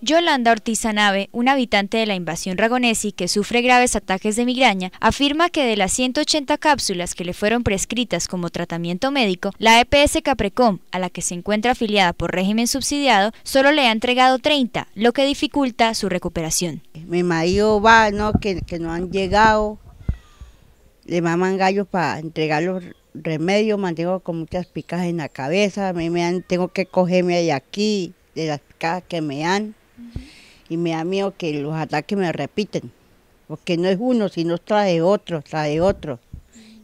Yolanda Anave, una habitante de la invasión ragonesi que sufre graves ataques de migraña, afirma que de las 180 cápsulas que le fueron prescritas como tratamiento médico, la EPS Caprecom, a la que se encuentra afiliada por régimen subsidiado, solo le ha entregado 30, lo que dificulta su recuperación. Mi marido va, ¿no? Que, no han llegado, le maman gallos para entregar los remedios, mantengo con muchas picas en la cabeza, mí me tengo que cogerme de aquí, de las picas que me han y me da miedo que los ataques me repiten, porque no es uno, sino trae otro, trae otro.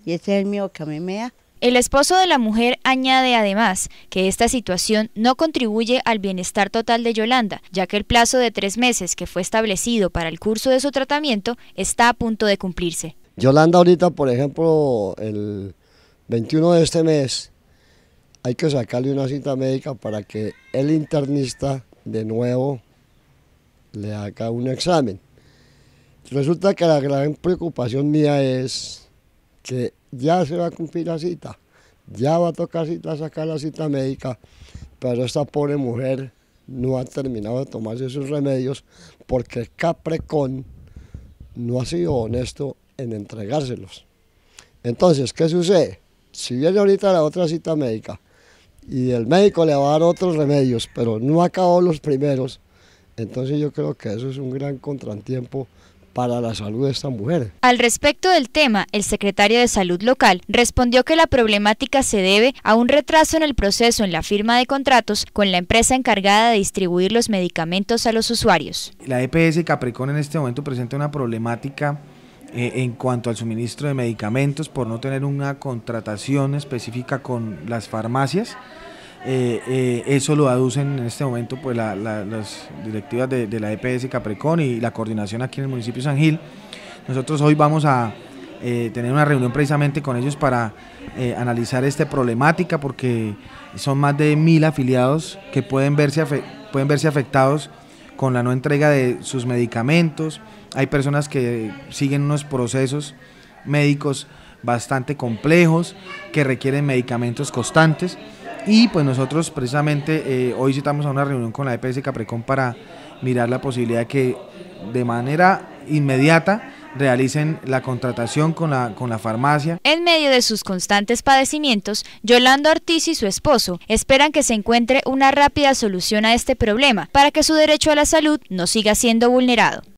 Y ese es el miedo que a mí me da. El esposo de la mujer añade además que esta situación no contribuye al bienestar total de Yolanda, ya que el plazo de tres meses que fue establecido para el curso de su tratamiento está a punto de cumplirse. Yolanda ahorita, por ejemplo, el 21 de este mes, hay que sacarle una cita médica para que el internista de nuevo le haga un examen. Resulta que la gran preocupación mía es que ya se va a cumplir la cita, ya va a tocar cita, sacar la cita médica, pero esta pobre mujer no ha terminado de tomarse sus remedios porque Caprecon no ha sido honesto en entregárselos. Entonces, ¿qué sucede? Si viene ahorita la otra cita médica y el médico le va a dar otros remedios, pero no acabó los primeros, entonces yo creo que eso es un gran contratiempo para la salud de esta mujer. Al respecto del tema, el secretario de Salud local respondió que la problemática se debe a un retraso en el proceso en la firma de contratos con la empresa encargada de distribuir los medicamentos a los usuarios. La EPS Capricorn en este momento presenta una problemática eh, en cuanto al suministro de medicamentos por no tener una contratación específica con las farmacias. Eh, eh, eso lo aducen en este momento pues las directivas de, la EPS Caprecon y la coordinación aquí en el municipio de San Gil. Nosotros hoy vamos a eh, tener una reunión precisamente con ellos para analizar esta problemática porque son más de mil afiliados que pueden verse, pueden verse afectados con la no entrega de sus medicamentos. Hay personas que siguen unos procesos médicos bastante complejos que requieren medicamentos constantes. Y pues nosotros precisamente eh, hoy citamos a una reunión con la EPS Caprecom para mirar la posibilidad de que de manera inmediata realicen la contratación con la, con la farmacia. En medio de sus constantes padecimientos, Yolando Ortiz y su esposo esperan que se encuentre una rápida solución a este problema para que su derecho a la salud no siga siendo vulnerado.